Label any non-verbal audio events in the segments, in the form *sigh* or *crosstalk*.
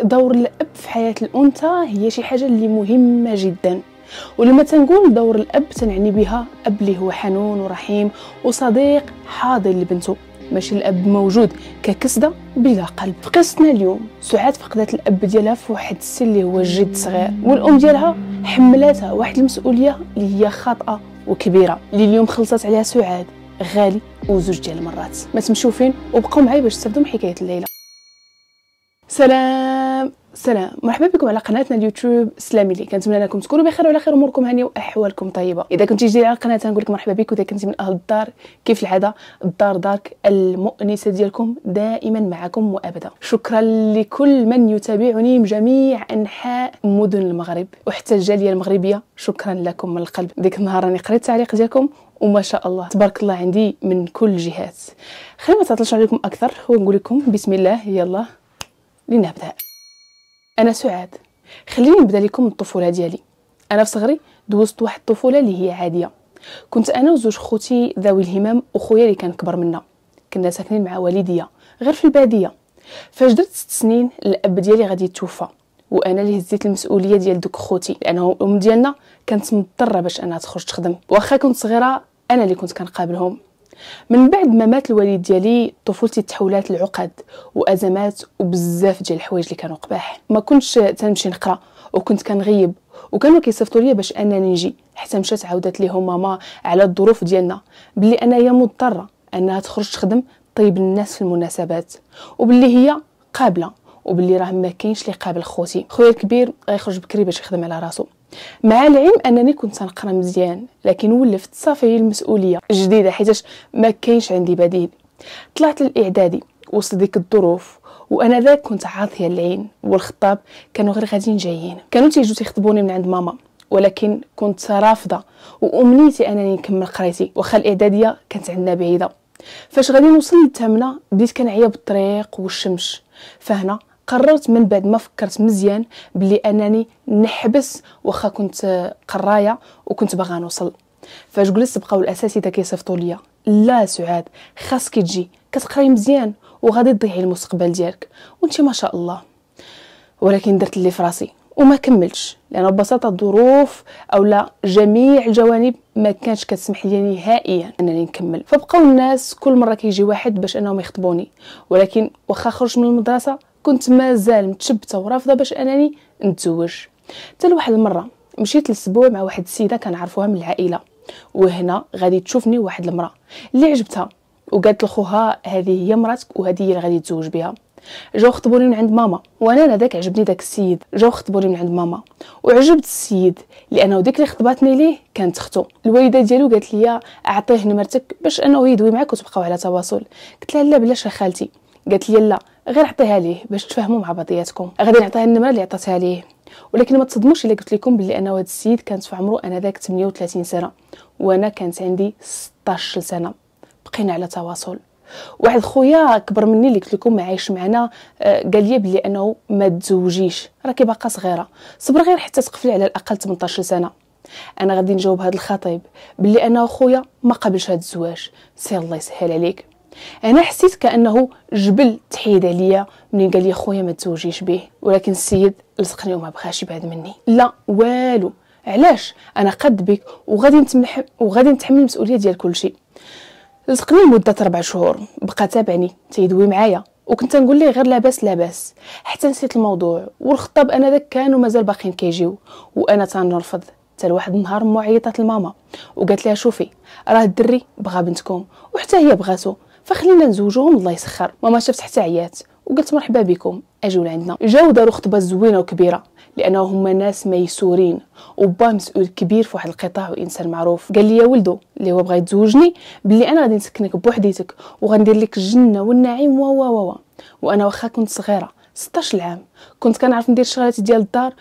دور الاب في حياه الانثى هي شي حاجه اللي مهمه جدا ولما تنقول دور الاب تنعني بها اب اللي هو حنون ورحيم وصديق حاضر لبنته ماشي الاب موجود ككسده بلا قلب في قصتنا اليوم سعاد فقدت الاب ديالها في واحد السن اللي هو جد صغير والام ديالها حملاتها واحد المسؤوليه اللي هي خاطئه وكبيره اللي اليوم خلصت عليها سعاد غالي وزوج ديال المرات ما تمشوا فين وبقوا معايا باش تستافدوا من حكايه الليله سلام السلام مرحبا بكم على قناتنا اليوتيوب سلامي لي كنتمنى انكم تكونوا بخير وعلى خير اموركم هانيه واحوالكم طيبه اذا كنتي جديد على القناه نقول مرحبا بك واذا كنتي من اهل الدار كيف العاده الدار دارك المؤنسه ديالكم دائما معكم وابدا شكرا لكل من يتابعني من جميع انحاء مدن المغرب وحتى الجاليه المغربيه شكرا لكم من القلب ديك النهار راني قريت التعليق ديالكم وما شاء الله تبارك الله عندي من كل جهات خلينا ما تعطلش عليكم اكثر ونقول لكم بسم الله يلا لنبدا انا سعاد خليني نبدا لكم الطفوله ديالي انا في صغري دوزت واحد الطفوله اللي هي عاديه كنت انا وزوج خوتي ذوي الهمم وخويا اللي كان كبر منا كنا ساكنين مع والديا غير في الباديه فاش درت ست سنين الاب ديالي غادي يتوفى وانا اللي هزيت المسؤوليه ديال دوك خوتي لانه الام ديالنا كانت مضطره باش انا تخرج تخدم واخا كنت صغيره انا اللي كنت كنقابلهم من بعد ما مات الوالد ديالي طفولتي تحولات لعقد وازمات وبزاف ديال الحوايج اللي كانوا قباح ما كنتش تنمشي نقرا وكنت كنغيب وكانوا كيصيفطوا ليا باش انني نجي حتى مشات عاودت ليهم ماما على الظروف ديالنا بلي انايا مضطره انها تخرج تخدم طيب الناس في المناسبات وبلي هي قابله وبلي راه ما كاينش اللي قابل خوتي خويا الكبير غيخرج بكري باش يخدم على راسو مع العلم انني كنت نقرا مزيان لكن ولفت صافي المسؤوليه جديده حيتاش ما كاينش عندي بديل طلعت للاعدادي وسط ديك الظروف وانا ذاك كنت عاطيه العين والخطاب كانوا غير غاديين جايين كانوا تيجوا تيخطبوني من عند ماما ولكن كنت رافضه وامنيتي انني نكمل قرايتي واخا الاعداديه كانت عندنا بعيده فاش غادي نوصل للثامنه بديت كنعيا بالطريق والشمس فهنا قررت من بعد ما فكرت مزيان بلي انني نحبس واخا كنت قرايه وكنت باغا نوصل فاش جلست بقاو الاساتذه كيصيفطوا ليا لا سعاد خاصك تجي كتقراي مزيان وغادي تضيعي المستقبل ديالك وانت ما شاء الله ولكن درت اللي فراسي وما كملتش لانه ببساطه الظروف اولا جميع الجوانب ما كانتش كتسمح لي نهائيا انني نكمل فبقاو الناس كل مره كيجي واحد باش انهم يخطبوني ولكن واخا خرج من المدرسه كنت مازال متشبته ورافضه باش انني نتزوج حتى لواحد المره مشيت لسبوع مع واحد السيده كنعرفوها من العائله وهنا غادي تشوفني واحد المراه اللي عجبتها وقالت لخوها هذه هي مراتك وهذه هي اللي غادي تزوج بها جاو خطبوني من عند ماما وانا انا داك عجبني داك السيد جاو خطبوني من عند ماما وعجبت السيد لانه ديك اللي خطباتني ليه كانت اختو الوالده ديالو قالت لي اعطيه نمرتك باش انه يدوي معك وتبقاو على تواصل قلت لها لا بلاش خالتي قالت لي لا غير عطيها ليه باش تفهموا مع بعضياتكم غادي نعطيها النمره اللي عطاتها ليه ولكن ما تصدموش الا قلت لكم بلي انا هذا السيد كانت في عمره انا ذاك 38 سنه وانا كانت عندي 16 سنه بقينا على تواصل واحد خويا كبر مني اللي قلت لكم عايش معنا آه، قال لي بلي انه ما تزوجيش راكي باقا صغيره صبر غير حتى تقفلي على الاقل 18 سنه انا غادي نجاوب هذا الخطيب بلي انا خويا ما قبلش هذا الزواج سير الله يسهل عليك انا حسيت كانه جبل تحيد عليا ملي قال لي خويا ما تزوجيش به ولكن السيد لصقني وما بغاش يبعد مني لا والو علاش انا قد بك وغادي نتملح وغادي نتحمل المسؤوليه ديال كلشي لصقني مدة ربع شهور بقى تابعني تيدوي معايا وكنت نقول ليه غير لاباس لاباس حتى نسيت الموضوع والخطاب انا ذاك كانوا مازال باقيين كيجيو وانا تنرفض حتى لواحد النهار مو عيطات وقالت لها شوفي راه الدري بغى بنتكم وحتى هي بغاتو فخلينا نزوجوهم الله يسخر ماما شافت حتى عيات وقلت مرحبا بكم اجيو لعندنا جاو داروا خطبه زوينه وكبيره لانه هما ناس ميسورين وبا مسؤول كبير في واحد القطاع وانسان معروف قال لي يا ولدو اللي هو بغى يتزوجني بلي انا غادي نسكنك بوحديتك وغندير لك الجنه والنعيم و و و وانا واخا كنت صغيره 16 عام كنت كنعرف ندير الشغلات ديال الدار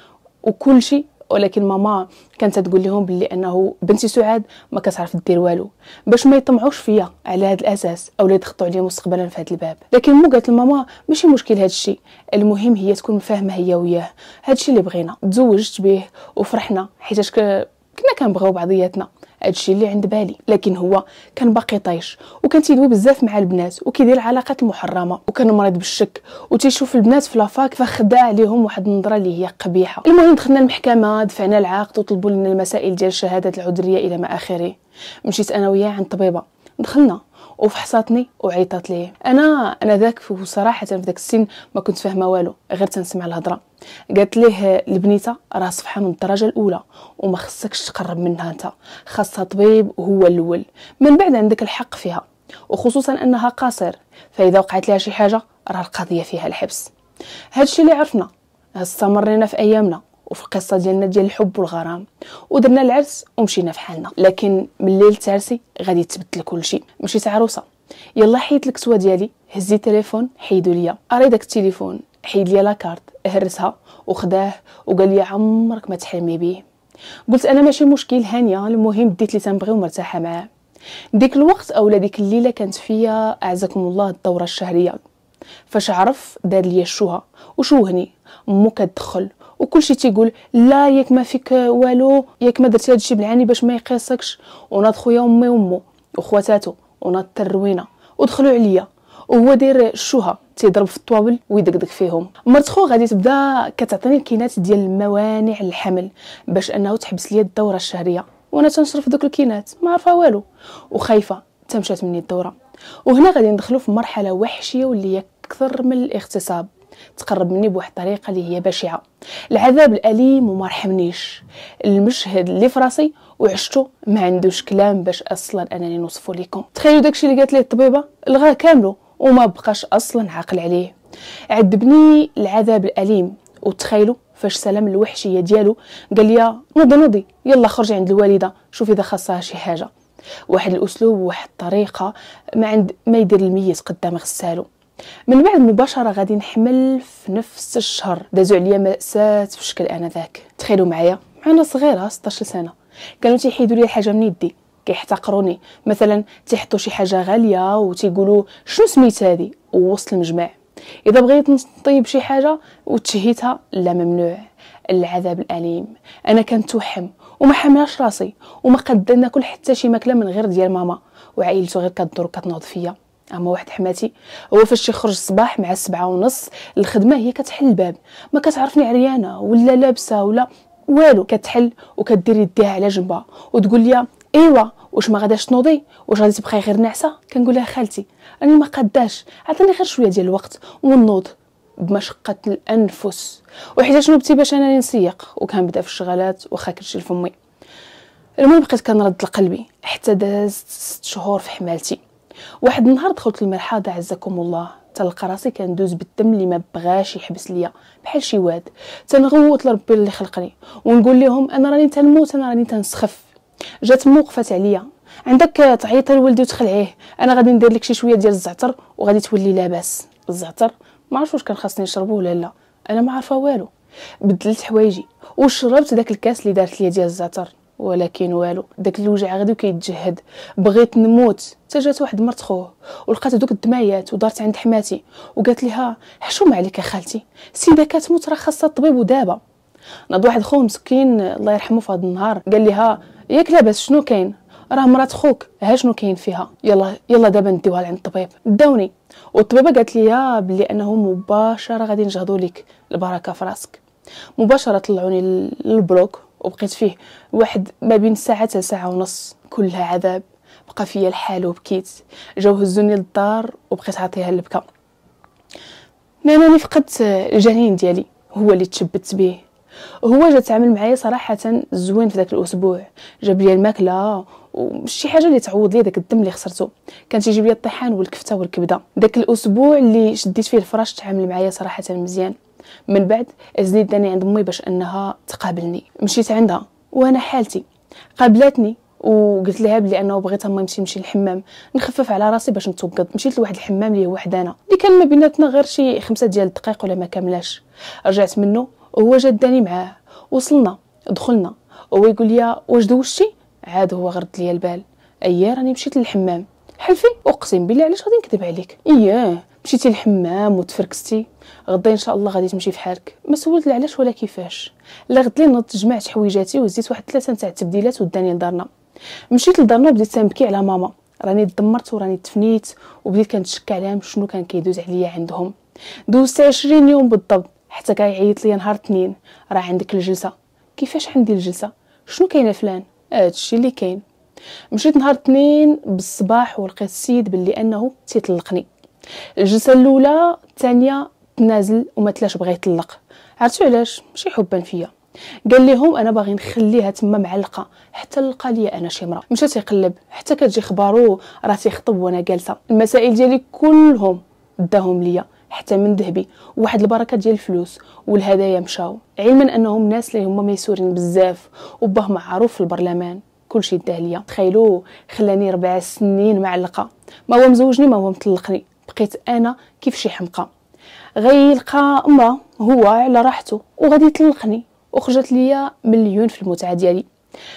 وكل شيء ولكن ماما كانت تقول لهم بلي انه بنتي سعاد ما كتعرف دير والو باش ما يطمعوش فيا على هذا الاساس اولا يضغطوا عليا مستقبلا في هذا الباب لكن مو قالت لماما ماشي مشكل هذا الشيء المهم هي تكون مفاهمه هي وياه هذا الشيء اللي بغينا تزوجت به وفرحنا حيت كنا كنبغيو بعضياتنا هادشي اللي عند بالي لكن هو كان باقي طايش وكان تيدوي بزاف مع البنات وكيدير العلاقات المحرمه وكان مريض بالشك وتيشوف البنات في لافاك فخدا عليهم واحد النظره اللي هي قبيحه المهم دخلنا المحكمه دفعنا العقد وطلبوا لنا المسائل ديال الشهادات العذريه الى ما اخره مشيت انا وياه عند طبيبه دخلنا وفحصاتني وعيطات لي انا انا ذاك وصراحه في ذاك السن ما كنت فاهمه والو غير تنسمع الهضره قالت ليه البنيته راه صفحه من الدرجه الاولى وما خصكش تقرب منها انت خاصها طبيب هو الاول من بعد عندك الحق فيها وخصوصا انها قاصر فاذا وقعت لها شي حاجه راه القضيه فيها الحبس هادشي اللي عرفنا استمرينا في ايامنا وفي القصه ديالنا ديال الحب والغرام ودرنا العرس ومشينا في حالنا لكن من ليله عرسي غادي تبدل كل شيء مشيت عروسه يلا حيت الكسوه ديالي هزي التليفون حيدو ليا اري داك التليفون حيد ليا لاكارت هرسها وخداه وقال لي عمرك ما تحلمي بيه قلت انا ماشي مشكل هانيه المهم ديت لي تنبغي ومرتاحه معاه ديك الوقت اولا ديك الليله كانت فيا اعزكم الله الدوره الشهريه فاش عرف دار ليا الشوهه وشوهني مو كتدخل وكل شيء تيقول لا ياك ما فيك والو ياك ما درتي هادشي بالعاني باش ما يقيسكش وناض خويا امي وامو وخواتاتو وناض التروينه ودخلوا عليا وهو داير الشوها تيضرب في الطوابل ويدقدق فيهم مرت خو غادي تبدا كتعطيني الكينات ديال الموانع الحمل باش انه تحبس ليا الدوره الشهريه وانا تنشرف دوك الكينات ما عارفه والو وخايفه تمشات مني الدوره وهنا غادي ندخلو في مرحله وحشيه واللي هي اكثر من الاغتصاب تقرب مني بواحد الطريقه اللي هي بشعه العذاب الاليم وما رحمنيش المشهد اللي في راسي وعشته ما عندوش كلام باش اصلا انني نوصفه لكم تخيلوا داكشي اللي قالت لي الطبيبه لغاه كامله وما بقاش اصلا عاقل عليه عذبني العذاب الاليم وتخيلوا فاش سلام الوحشيه ديالو قال لي نوضي نوضي يلا خرجي عند الوالده شوفي اذا خاصها شي حاجه واحد الاسلوب وواحد الطريقه ما عند ما يدير الميت قدام غسالو من بعد مباشره غادي نحمل في نفس الشهر دازو عليا مأسات في شكل انذاك تخيلوا معايا انا صغيره 16 سنه كانوا تيحيدوا لي الحاجه من يدي كيحتقروني مثلا تيحطوا شي حاجه غاليه وتيقولوا شنو سميت هذه ووسط المجمع اذا بغيت نطيب شي حاجه وتشهيتها لا ممنوع العذاب الاليم انا كنتوحم وما حملاش راسي وما قدرنا ناكل حتى شي ماكله من غير ديال ماما وعائلته غير كتضر وكتنوض فيا اما واحد حماتي هو فاش يخرج الصباح مع السبعة ونص الخدمه هي كتحل الباب ما كتعرفني عريانه ولا لابسه ولا والو كتحل وكدير يديها على جنبها وتقول لي ايوا واش ما غاداش تنوضي واش غادي تبقاي غير ناعسه كنقول لها خالتي راني ما قداش عطيني غير شويه ديال الوقت ونوض بمشقة الأنفس وحيت بتي باش أنا نسيق وكنبدا في الشغالات واخا كلشي لفمي المهم بقيت كنرد لقلبي حتى دازت ست شهور في حمالتي واحد النهار دخلت المرحاض عزكم الله تلقى راسي كندوز بالدم اللي ما بغاش يحبس ليا بحال شي واد تنغوت لربي اللي خلقني ونقول لهم انا راني تنموت انا راني تنسخف جات موقفات عليا عندك تعيط لولدي وتخلعيه انا غادي ندير لك شي شويه ديال الزعتر وغادي تولي لاباس الزعتر ما عرفتش واش كان خاصني نشربه ولا لا انا ما عارفه والو بدلت حوايجي وشربت داك الكاس اللي دارت ليا ديال الزعتر ولا كاين والو داك الوجع غادي كيتجهد بغيت نموت حتى جات واحد مرت خوه ولقات دوك الدمايات ودارت عند حماتي وقالت ليها حشومه عليك يا خالتي سيده كتموت راه خاصها الطبيب ودابا ناض واحد خوه مسكين الله يرحمه في هذا النهار قال ليها ياك لاباس شنو كاين راه مرات خوك ها شنو كاين فيها يلا يلا دابا نديوها لعند الطبيب داوني والطبيبه قالت ليا بلي انه مباشره غادي نجهضوا لك البركه في راسك مباشره طلعوني للبلوك وبقيت فيه واحد ما بين ساعة ساعة ونص كلها عذاب بقى فيا الحال وبكيت جاو هزوني للدار وبقيت عاطيها البكا لانني فقدت الجنين ديالي هو اللي تشبت به هو جا تعامل معايا صراحة زوين في ذاك الأسبوع جاب لي الماكلة وشي حاجة اللي تعوض لي داك الدم اللي خسرته كان تيجيب لي الطحان والكفتة والكبدة داك الأسبوع اللي شديت فيه الفراش تعامل معايا صراحة مزيان من بعد عزني داني عند امي باش انها تقابلني مشيت عندها وانا حالتي قابلتني وقلت لها بلي انه بغيت اما نمشي نمشي للحمام نخفف على راسي باش نتوقد مشيت لواحد الحمام اللي هو حدانا اللي كان ما بيناتنا غير شي خمسة ديال الدقائق ولا ما كاملاش رجعت منه وهو جداني معاه وصلنا دخلنا هو يقول لي واش دوشتي عاد هو غرد ليا البال اي راني مشيت للحمام حلفي اقسم بالله علاش غادي نكذب عليك اييه مشيتي للحمام وتفركستي غدا ان شاء الله غادي تمشي فحالك ما سولت لا علاش ولا كيفاش لا غد لي جمعت حويجاتي وزيت واحد ثلاثه نتاع التبديلات وداني لدارنا مشيت لدارنا وبديت تنبكي على ماما راني تدمرت وراني تفنيت وبديت كنتشكى عليهم شنو كان كيدوز عليا عندهم دوزت 20 يوم بالضبط حتى كيعيط ليا نهار اثنين راه عندك الجلسه كيفاش عندي الجلسه شنو كاينه فلان هادشي اللي كاين مشيت نهار اثنين بالصباح ولقيت السيد باللي انه تيطلقني الجلسه الاولى الثانيه تنازل وما تلاش بغا يطلق عرفتوا علاش ماشي حبا فيا قال لهم انا باغي نخليها تما معلقه حتى لقى ليا انا شي مرا مشى تيقلب حتى كتجي خبارو راه تيخطب وانا جالسه المسائل ديالي كلهم داهم ليا حتى من ذهبي وواحد البركه ديال الفلوس والهدايا مشاو علما انهم ناس اللي هما ميسورين بزاف وباه معروف في البرلمان كلشي داه ليا تخيلوا خلاني ربع سنين معلقه ما هو مزوجني ما هو مطلقني بقيت انا كيف شي حمقى غيلقى امراه هو على راحته وغادي يطلقني وخرجت ليا مليون في المتعه ديالي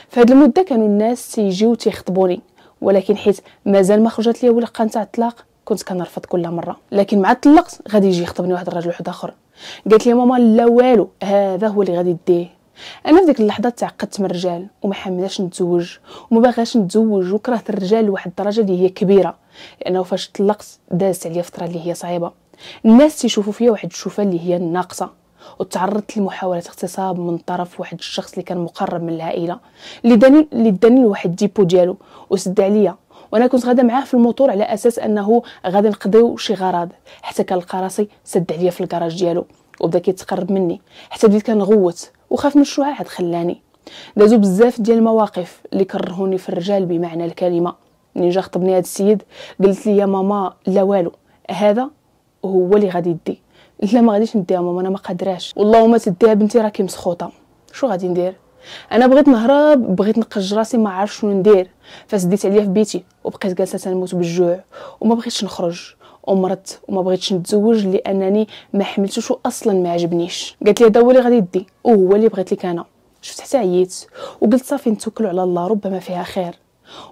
فهاد المده كانوا الناس تيجيو تيخطبوني ولكن حيت مازال ما خرجت ليا ولقه نتاع الطلاق كنت كنرفض كل مره لكن مع طلقت غادي يجي يخطبني واحد الراجل واحد اخر قالت لي ماما لا والو هذا هو اللي غادي ديه انا في ديك اللحظه تعقدت من الرجال وما حملاش نتزوج وما باغاش نتزوج وكرهت الرجال لواحد الدرجه اللي هي كبيره لانه فاش طلقت دازت عليا فتره اللي هي صعيبه الناس تيشوفوا فيا واحد الشوفه اللي هي ناقصه وتعرضت لمحاولة اغتصاب من طرف واحد الشخص اللي كان مقرب من العائلة اللي داني اللي داني لواحد الديبو ديالو وسد عليا وانا كنت غادا معاه في الموتور على اساس انه غادي نقضيو شي غرض حتى كنلقى راسي سد عليا في الكراج ديالو وبدا كيتقرب مني حتى بديت كنغوت وخاف من الشعاع عاد خلاني دازو بزاف ديال المواقف اللي كرهوني في الرجال بمعنى الكلمه ملي جا خطبني هذا السيد قلت لي يا ماما لا والو هذا هو اللي غادي يدي لا ما غاديش نديها ماما انا ما قادراش والله ما تديها بنتي راكي مسخوطه شو غادي ندير انا بغيت نهرب بغيت نقج راسي ما عارف شنو ندير فسديت عليا في بيتي وبقيت جالسه تنموت بالجوع وما بغيتش نخرج ومرت وما بغيتش نتزوج لانني ما حملتوش اصلا ما عجبنيش قالت لي هذا هو اللي غادي يدي وهو اللي بغيت لك انا شفت حتى عييت وقلت صافي نتوكلوا على الله ربما فيها خير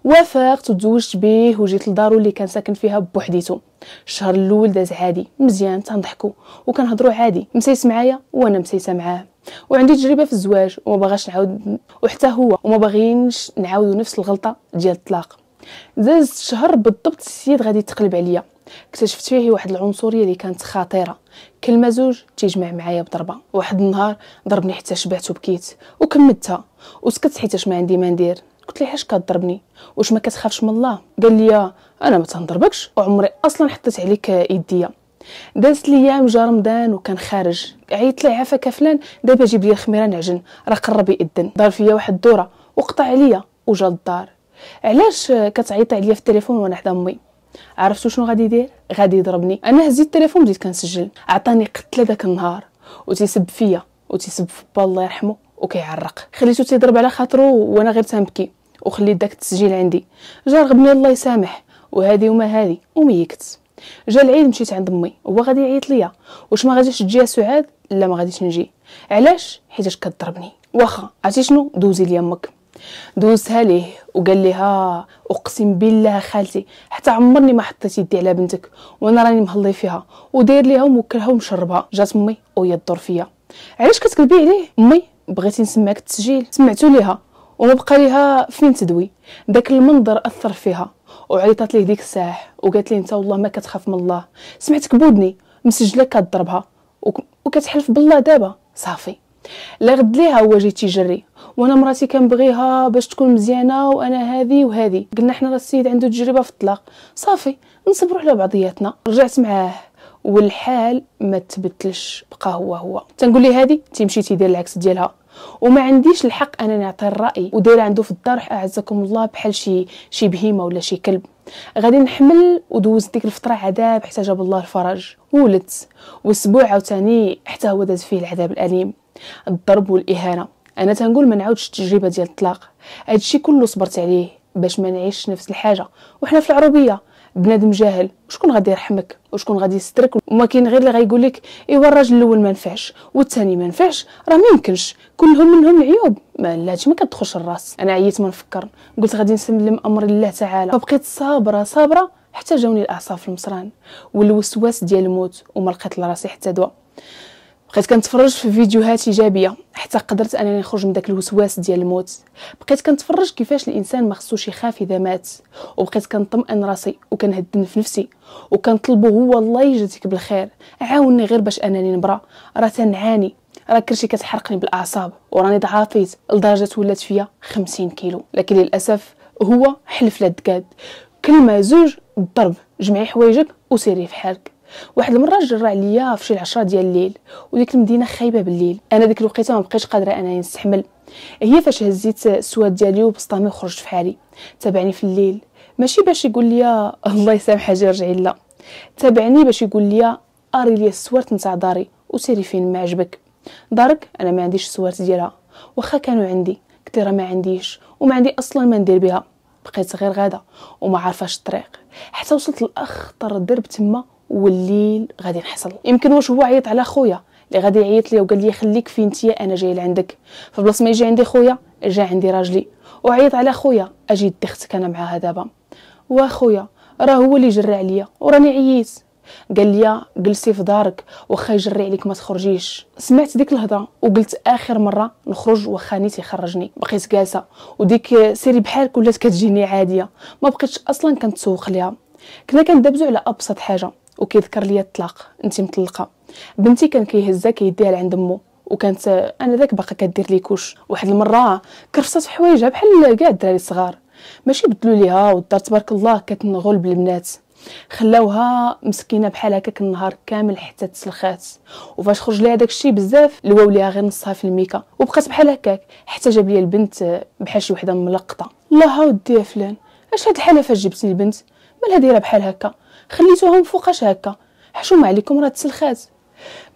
وافقت وتزوجت به وجيت لدارو اللي كان ساكن فيها بوحديته الشهر الاول داز عادي مزيان تنضحكوا وكنهضروا عادي مسيس معايا وانا مسيسه معاه وعندي تجربه في الزواج وما باغاش نعاود وحتى هو وما باغينش نعاودوا نفس الغلطه ديال الطلاق داز شهر بالضبط السيد غادي يتقلب عليا اكتشفت فيه واحد العنصريه اللي كانت خطيره كلمه زوج تيجمع معايا بضربه واحد النهار ضربني حتى شبعت وبكيت وكملتها وسكت حيت ما عندي ما ندير قلت ليه علاش كضربني واش ما كتخافش من الله قال لي انا ما تنضربكش وعمري اصلا حطيت عليك يديا دازت ليام جا رمضان وكان خارج عيط ليه عافاك فلان دابا جيب لي الخميره نعجن راه قرب ياذن دار فيا واحد الدوره وقطع عليا وجا الدار علاش كتعيط عليا في التليفون وانا حدا امي عرفتوا شنو غادي يدير غادي يضربني انا هزيت التليفون بديت كنسجل عطاني قتله داك النهار وتيسب فيا وتيسب في با الله يرحمه وكيعرق خليته تيضرب على خاطرو وانا غير تنبكي وخليت داك التسجيل عندي جا رغبني الله يسامح وهذه وما هذه وميكت جا العيد مشيت عند امي هو غادي يعيط ليا واش ما غاديش تجي سعاد لا ما غاديش نجي علاش حيتاش كضربني واخا عرفتي شنو دوزي ليا امك دوس عليه وقال لها اقسم بالله خالتي حتى عمرني ما حطيت يدي على بنتك وانا راني مهلي فيها ودير ليها وموكلها ومشربها جات امي وهي الدور فيا علاش كتكذبي عليه امي بغيتي نسمعك التسجيل سمعتو ليها وما بقى ليها فين تدوي داك المنظر اثر فيها وعيطات ليه ديك الساعه وقالت لي انت والله ما كتخاف من الله سمعتك بودني مسجله كضربها وكتحلف بالله دابا صافي لا غد ليها هو جيتي جري وانا مراتي كنبغيها باش تكون مزيانه وانا هذه وهذه قلنا حنا راه السيد عنده تجربه في الطلاق صافي نصبروا على بعضياتنا رجعت معاه والحال ما تبدلش بقى هو هو تنقول لي هذه تمشي تيدير العكس ديالها وما عنديش الحق انا نعطي الراي ودير عنده في الدار اعزكم الله بحال شي شي بهيمه ولا شي كلب غادي نحمل ودوز ديك الفتره عذاب حتى جاب الله الفرج ولدت واسبوع عاوتاني حتى هو داز فيه العذاب الاليم الضرب والاهانه انا تنقول ما نعاودش التجربه ديال الطلاق هادشي كله صبرت عليه باش ما نعيش نفس الحاجه وحنا في العروبيه بنادم جاهل شكون غادي يرحمك وشكون غادي يسترك وما كاين غير اللي غايقول لك ايوا الراجل الاول ما نفعش والثاني ما نفعش راه ما يمكنش كلهم منهم عيوب ما لاتي ما كتدخلش الراس انا عييت ما نفكر قلت غادي نسلم امر لله تعالى فبقيت صابره صابره حتى جاوني الاعصاب في المصران والوسواس ديال الموت وما لقيت لراسي حتى دواء بقيت كنتفرج في فيديوهات ايجابيه حتى قدرت انني نخرج من داك الوسواس ديال الموت بقيت كنتفرج كيفاش الانسان ما خصوش يخاف اذا مات وبقيت كنطمئن راسي وكنهدن في نفسي وكنطلبو هو الله يجزيك بالخير عاوني غير باش انني نبرا راه تنعاني راه كلشي كتحرقني بالاعصاب وراني ضعافيت لدرجه ولات فيا خمسين كيلو لكن للاسف هو حلف للدكاد كلمه زوج ضرب جمعي حوايجك وسيري في حالك واحد المره جرى عليا فشي العشرة ديال الليل وديك المدينه خايبه بالليل انا ديك الوقيته ما بقيتش قادره انني نستحمل هي فاش هزيت السواد ديالي وبسطامي وخرجت فحالي تابعني في الليل ماشي باش يقول لي *laughs* الله يسامح حاجه رجعي لا تابعني باش يقول لي اري لي السوارت نتاع داري وسيري فين ما عجبك دارك انا ما عنديش السوارت ديالها واخا كانوا عندي قلت ما عنديش وما عندي اصلا ما ندير بها بقيت غير غاده وما عارفاش الطريق حتى وصلت لاخطر درب تما والليل غادي نحصل يمكن واش هو عيط على خويا اللي غادي يعيط لي وقال لي خليك فين نتيا انا جاي لعندك فبلاص ما يجي عندي خويا جا عندي راجلي وعيط على خويا اجي دي اختك انا معاها دابا واخويا راه هو اللي جرى عليا وراني عييت قال لي جلسي في دارك واخا يجري عليك ما تخرجيش سمعت ديك الهضره وقلت اخر مره نخرج واخا نيت يخرجني بقيت جالسه وديك سيري بحالك ولات كتجيني عاديه ما بقيتش اصلا كنتسوق ليها كنا كندبزو على ابسط حاجه وكيذكر ليا الطلاق انت مطلقه بنتي كان كيهزها كيديها لعند امه وكانت انا ذاك باقا كدير لي كوش واحد المره كرفصات حوايجها بحال كاع الدراري الصغار ماشي بدلو ليها والدار تبارك الله كتنغول بالبنات خلاوها مسكينه بحال هكاك النهار كامل حتى تسلخات وفاش خرج ليها داكشي بزاف لواو ليها غير نصها في الميكا وبقات بحال هكاك حتى جاب ليا البنت بحال شي وحده ملقطه الله ودي يا فلان اش هاد الحاله فاش جبتي البنت مالها دايره بحال هكا خليتوهم فوقاش هكا حشومه عليكم راه تسلخات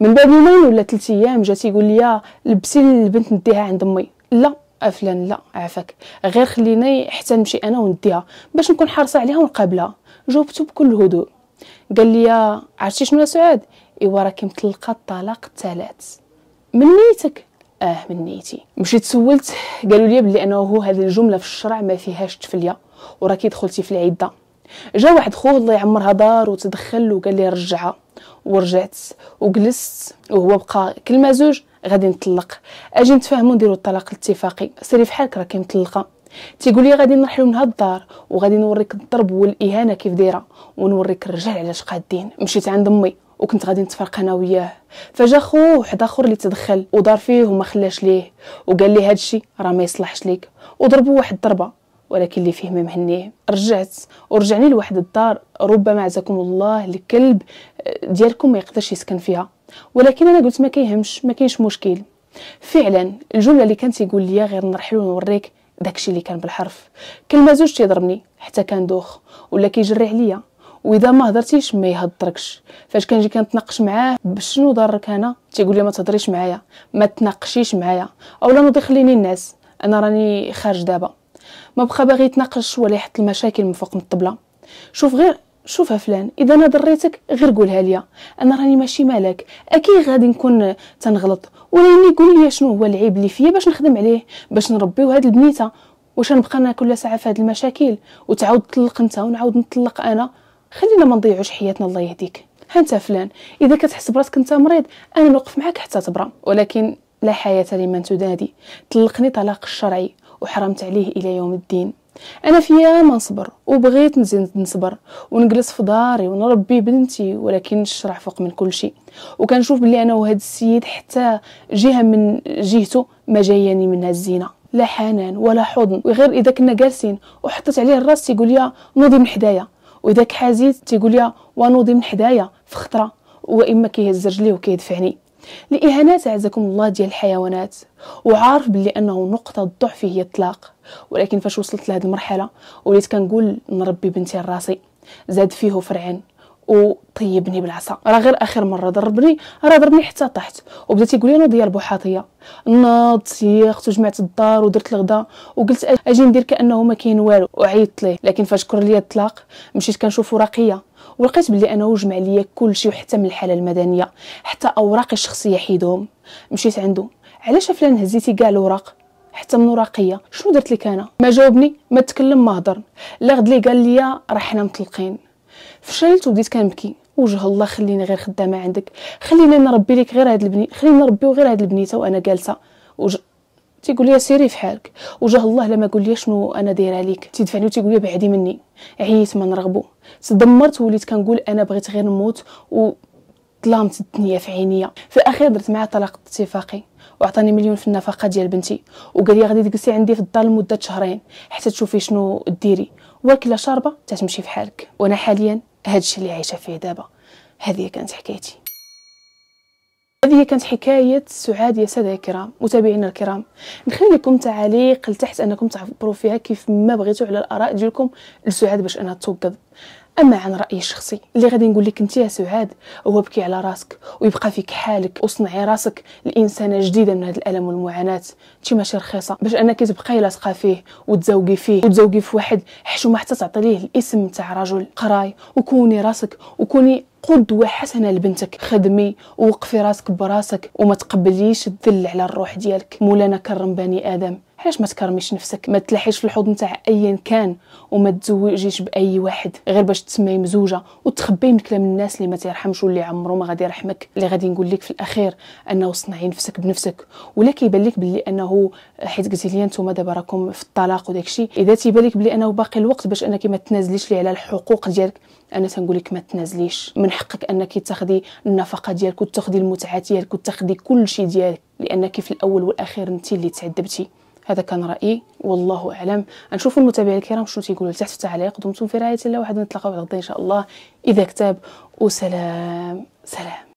من بعد يومين ولا ثلاث ايام جات يقول لي لبسي البنت نديها عند امي لا افلان لا عافاك غير خليني حتى نمشي انا ونديها باش نكون حارصه عليها ونقابلها جاوبته بكل هدوء قال لي عرفتي شنو سعاد ايوا راكي مطلقه الطلاق الثالث من نيتك اه من نيتي مشيت سولت قالوا لي بلي انه هذه الجمله في الشرع ما فيهاش تفليه وراكي دخلتي في العده جا واحد خوه الله يعمرها دار وتدخل وقال لي رجعها ورجعت وجلست وهو بقى كلمه زوج غادي نطلق اجي نتفاهموا نديروا الطلاق الاتفاقي سيري فحالك راكي مطلقه تيقول لي غادي نرحلوا من هاد الدار وغادي نوريك الضرب والاهانه كيف دايره ونوريك الرجال علاش قادين مشيت عند امي وكنت غادي نتفرق انا وياه فجا خوه واحد اخر اللي تدخل ودار فيه وما خلاش ليه وقال لي هادشي راه ما يصلحش ليك وضربوا واحد ضربه ولكن اللي فيه ما رجعت ورجعني لواحد الدار ربما عزكم الله الكلب آه، ديالكم ما يقدرش يسكن فيها ولكن انا قلت ما كيهمش ما كاينش مشكل فعلا الجمله اللي كان تيقول لي غير نرحل ونوريك داكشي اللي كان بالحرف كل ما زوج تيضربني حتى كان دوخ ولا كيجري عليا واذا ما هضرتيش ما يهضركش فاش كنجي كنتناقش معاه بشنو ضرك انا تيقول لي ما تهضريش معايا ما تناقشيش معايا اولا نوضي خليني الناس انا راني خارج دابا ما بقى باغي يتناقش ولا يحط المشاكل من فوق من الطبله شوف غير شوف فلان اذا انا ضريتك غير قولها ليا انا راني ماشي مالك اكيد غادي نكون تنغلط ولا اني قول لي شنو هو العيب اللي فيا باش نخدم عليه باش نربيو هاد البنيته واش نبقى انا كل ساعه في هاد المشاكل وتعاود تطلق انت ونعاود نطلق انا خلينا ما نضيعوش حياتنا الله يهديك ها انت فلان اذا كتحس براسك انت مريض انا نوقف معاك حتى تبرا ولكن لا حياه لمن تنادي طلقني طلاق الشرعي وحرمت عليه إلى يوم الدين أنا فيا ما نصبر وبغيت نزيد نصبر ونجلس في داري ونربي بنتي ولكن الشرع فوق من كل شيء وكنشوف بلي أنا وهذا السيد حتى جهة من جهته ما جاياني منها الزينة لا حنان ولا حضن وغير إذا كنا جالسين وحطت عليه الراس تيقول لي نوضي من حدايا وإذا حازيت تيقول لي ونوضي من حدايا في خطرة وإما كيهز رجلي وكيدفعني الإهانات عزكم الله ديال الحيوانات وعارف بلي أنه نقطة ضعف هي الطلاق ولكن فاش وصلت لهاد المرحلة وليت كنقول نربي بنتي لراسي زاد فيه فرعين وطيبني بالعصا راه غير اخر مره ضربني راه ضربني حتى طحت وبدا تيقول لي نوضيه بوحاطيه ناض سيخت وجمعت الدار ودرت الغداء وقلت اجي ندير كانه ما كاين والو وعيطت ليه لكن فاش كر لي الطلاق مشيت كنشوفو راقيه ولقيت بلي انا وجمع ليا كلشي وحتى من الحاله المدنيه حتى اوراقي الشخصيه حيدهم مشيت عنده علاش فلان هزيتي كاع الاوراق حتى من وراقيه شنو درت لك انا ما جاوبني ما تكلم ما هضر لا غد لي قال لي راه حنا مطلقين فشلت وبديت كنبكي وجه الله خليني غير خدامه عندك خليني نربي لك غير هاد البني خليني نربيو غير هاد البنيته وانا جالسه وج... تيقول لي سيري في حالك وجاه الله لما قول لي شنو انا دايره ليك تيدفعني وتيقول لي بعدي مني عييت ما نرغبو تدمرت وليت كنقول انا بغيت غير نموت و ظلامت الدنيا في عينيا في الاخير درت معاه طلاق اتفاقي وعطاني مليون في النفقه ديال بنتي وقال لي غادي تجلسي عندي في الدار لمده شهرين حتى تشوفي شنو ديري واكله شاربه تتمشي في حالك وانا حاليا هادشي اللي عايشه فيه دابا هذه كانت حكايتي هذه كانت حكاية سعاد يا سادة الكرام متابعينا الكرام نخلي لكم تعليق لتحت أنكم تعبروا فيها كيف ما بغيتوا على الآراء ديالكم لسعاد باش أنها توقظ اما عن رايي الشخصي اللي غادي نقول لك انت يا سعاد هو بكي على راسك ويبقى فيك حالك وصنعي راسك لانسانه جديده من هذا الالم والمعاناه انت ماشي رخيصه باش انك تبقاي لاصقه فيه وتزوجي فيه وتزوجي في واحد حشومه حتى تعطي ليه الاسم تاع رجل قراي وكوني راسك وكوني قدوة حسنة لبنتك خدمي ووقفي راسك براسك وما تقبليش الذل على الروح ديالك مولانا كرم بني آدم علاش ما تكرميش نفسك ما تلحيش في الحوض نتاع ايا كان وما تزوجيش باي واحد غير باش تسمي مزوجه وتخبي من كلام الناس اللي ما تيرحمش واللي عمره ما غادي يرحمك اللي غادي نقول لك في الاخير انه صنعي نفسك بنفسك ولا كيبان لك بلي انه حيت قلتي لي نتوما دابا راكم في الطلاق وداكشي اذا تيبان لك بلي انه باقي الوقت باش انك ما تنازليش لي على الحقوق ديالك انا تنقول لك ما تنازليش من حقك انك تاخدي النفقه ديالك وتاخدي المتعه ديالك وتاخدي كل شيء ديالك لانك في الاول والاخير انت اللي تعذبتي هذا كان رايي والله اعلم نشوفوا المتابعين الكرام شنو تيقولوا تحت في التعليق دمتم في رعايه الله واحد نتلاقاو على غدا ان شاء الله اذا كتاب وسلام سلام